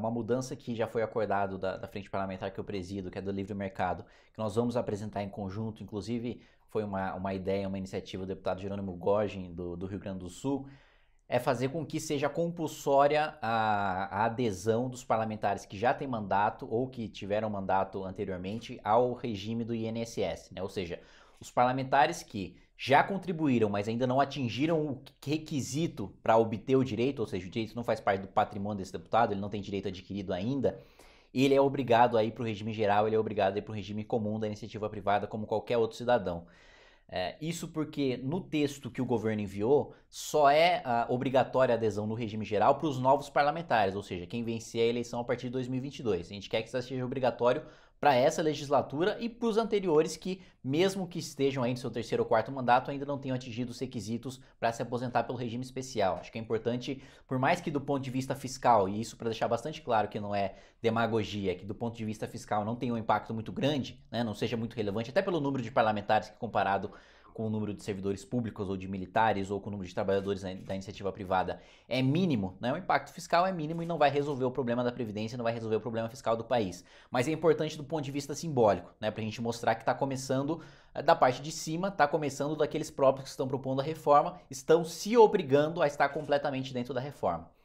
Uma mudança que já foi acordado da, da, frente parlamentar que eu é presido, que é do livre mercado, que nós vamos apresentar em conjunto, inclusive foi uma, uma ideia, uma iniciativa do deputado Jerônimo Gogin, do, do Rio Grande do Sul, é fazer com que seja compulsória a, a adesão dos parlamentares que já têm mandato ou que tiveram mandato anteriormente ao regime do INSS, né? ou seja, os parlamentares que já contribuíram, mas ainda não atingiram o requisito para obter o direito, ou seja, o direito não faz parte do patrimônio desse deputado, ele não tem direito adquirido ainda, ele é obrigado a ir para o regime geral, ele é obrigado a ir para o regime comum da iniciativa privada, como qualquer outro cidadão. É, isso porque no texto que o governo enviou, só é a, ah, obrigatória a adesão no regime geral para os novos parlamentares, ou seja, quem vencer a eleição a partir de 2022. A gente quer que isso seja obrigatório para essa legislatura e para os anteriores que, mesmo que estejam aí no seu terceiro ou quarto mandato, ainda não tenham atingido os requisitos para se aposentar pelo regime especial. Acho que é importante, por mais que do ponto de vista fiscal, e isso para deixar bastante claro que não é demagogia, que do ponto de vista fiscal não tem um impacto muito grande, né, não seja muito relevante, até pelo número de parlamentares que comparado com o número de servidores públicos ou de militares ou com o número de trabalhadores da iniciativa privada é mínimo, né? o impacto fiscal é mínimo e não vai resolver o problema da Previdência, não vai resolver o problema fiscal do país. Mas é importante do ponto de vista simbólico, né? para a gente mostrar que está começando eh, da parte de cima, está começando daqueles próprios que estão propondo a reforma, estão se obrigando a estar completamente dentro da reforma.